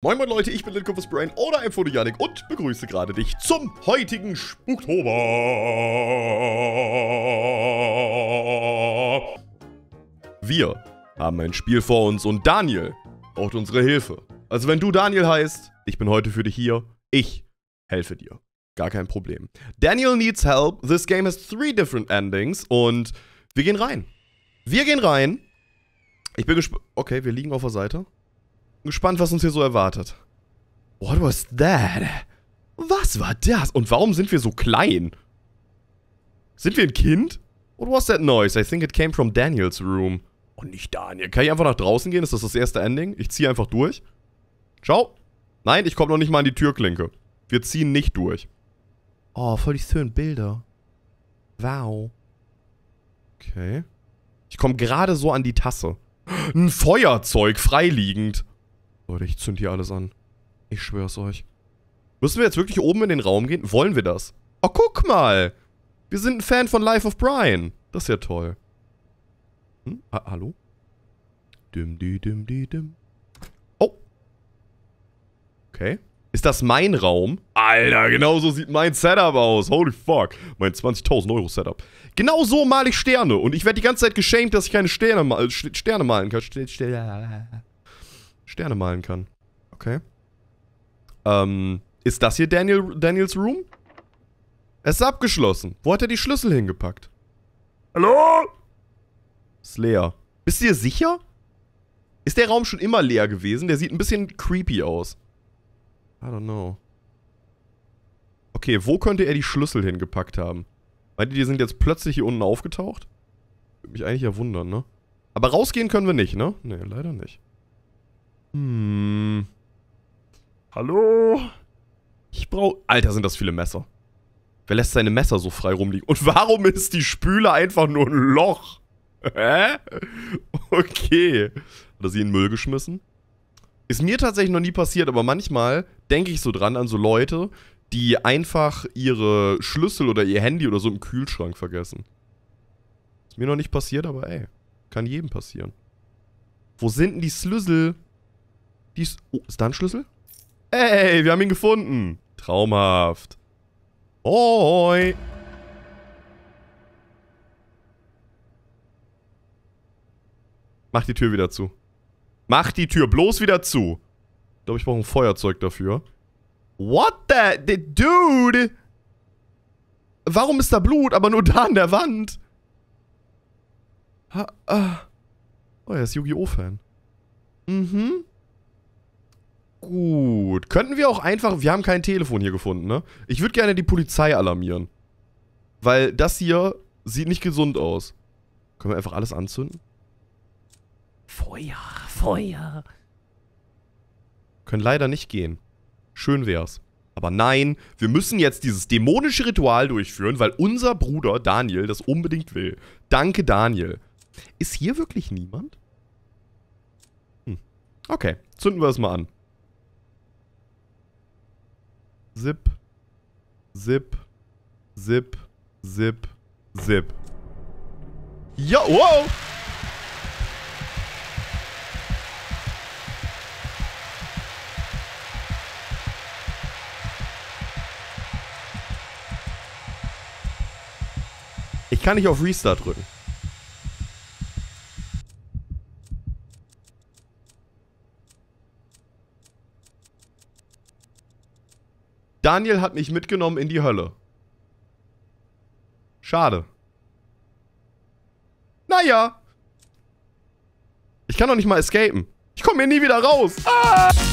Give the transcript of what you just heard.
Moin Moin Leute, ich bin Linkovus Brain oder Empfohlen Janik und begrüße gerade dich zum heutigen Spuktober. Wir haben ein Spiel vor uns und Daniel braucht unsere Hilfe. Also wenn du Daniel heißt, ich bin heute für dich hier, ich helfe dir. Gar kein Problem. Daniel needs help, this game has three different endings und wir gehen rein. Wir gehen rein. Ich bin gespannt. Okay, wir liegen auf der Seite gespannt, was uns hier so erwartet. What was that? Was war das? Und warum sind wir so klein? Sind wir ein Kind? What was that noise? I think it came from Daniels room. Und oh, nicht Daniel. Kann ich einfach nach draußen gehen? Ist das das erste Ending? Ich ziehe einfach durch. Ciao. Nein, ich komme noch nicht mal an die Türklinke. Wir ziehen nicht durch. Oh, voll die schönen Bilder. Wow. Okay. Ich komme gerade so an die Tasse. Ein Feuerzeug freiliegend. Leute, ich zünd hier alles an. Ich schwör's euch. Müssen wir jetzt wirklich oben in den Raum gehen? Wollen wir das? Oh, guck mal! Wir sind ein Fan von Life of Brian. Das ist ja toll. Hm? Ah, hallo? Dim, di, dim, di, dim. Oh. Okay. Ist das mein Raum? Alter, genau so sieht mein Setup aus. Holy fuck. Mein 20.000 Euro Setup. Genau so male ich Sterne. Und ich werde die ganze Zeit geschämt, dass ich keine Sterne, mal, Sterne malen kann. Sterne malen kann. Okay. Ähm, ist das hier Daniel, Daniels Room? Es ist abgeschlossen. Wo hat er die Schlüssel hingepackt? Hallo? Ist leer. Bist du dir sicher? Ist der Raum schon immer leer gewesen? Der sieht ein bisschen creepy aus. I don't know. Okay, wo könnte er die Schlüssel hingepackt haben? Meint ihr, die sind jetzt plötzlich hier unten aufgetaucht? Würde mich eigentlich ja wundern, ne? Aber rausgehen können wir nicht, ne? Ne, leider nicht. Hm. Hallo? Ich brauche... Alter, sind das viele Messer. Wer lässt seine Messer so frei rumliegen? Und warum ist die Spüle einfach nur ein Loch? Hä? Okay. Hat er sie in den Müll geschmissen? Ist mir tatsächlich noch nie passiert, aber manchmal denke ich so dran an so Leute, die einfach ihre Schlüssel oder ihr Handy oder so im Kühlschrank vergessen. Ist mir noch nicht passiert, aber ey, kann jedem passieren. Wo sind denn die Schlüssel? Die ist... Oh, ist da ein Schlüssel? Ey, wir haben ihn gefunden. Traumhaft. Oi. Mach die Tür wieder zu. Mach die Tür bloß wieder zu. Ich glaube, ich brauche ein Feuerzeug dafür. What the... the dude! Warum ist da Blut, aber nur da an der Wand? Ha, ah. Oh, er ist Yu-Gi-Oh! Fan. Mhm. Gut. Könnten wir auch einfach... Wir haben kein Telefon hier gefunden, ne? Ich würde gerne die Polizei alarmieren. Weil das hier sieht nicht gesund aus. Können wir einfach alles anzünden? Feuer, Feuer. Können leider nicht gehen. Schön wär's. Aber nein, wir müssen jetzt dieses dämonische Ritual durchführen, weil unser Bruder Daniel das unbedingt will. Danke, Daniel. Ist hier wirklich niemand? Hm. Okay, zünden wir es mal an. Zip, Zip, Zip, Zip, Zip. Ja, wow! Ich kann nicht auf Restart drücken. Daniel hat mich mitgenommen in die Hölle. Schade. Naja. Ich kann doch nicht mal escapen. Ich komme hier nie wieder raus. Ah!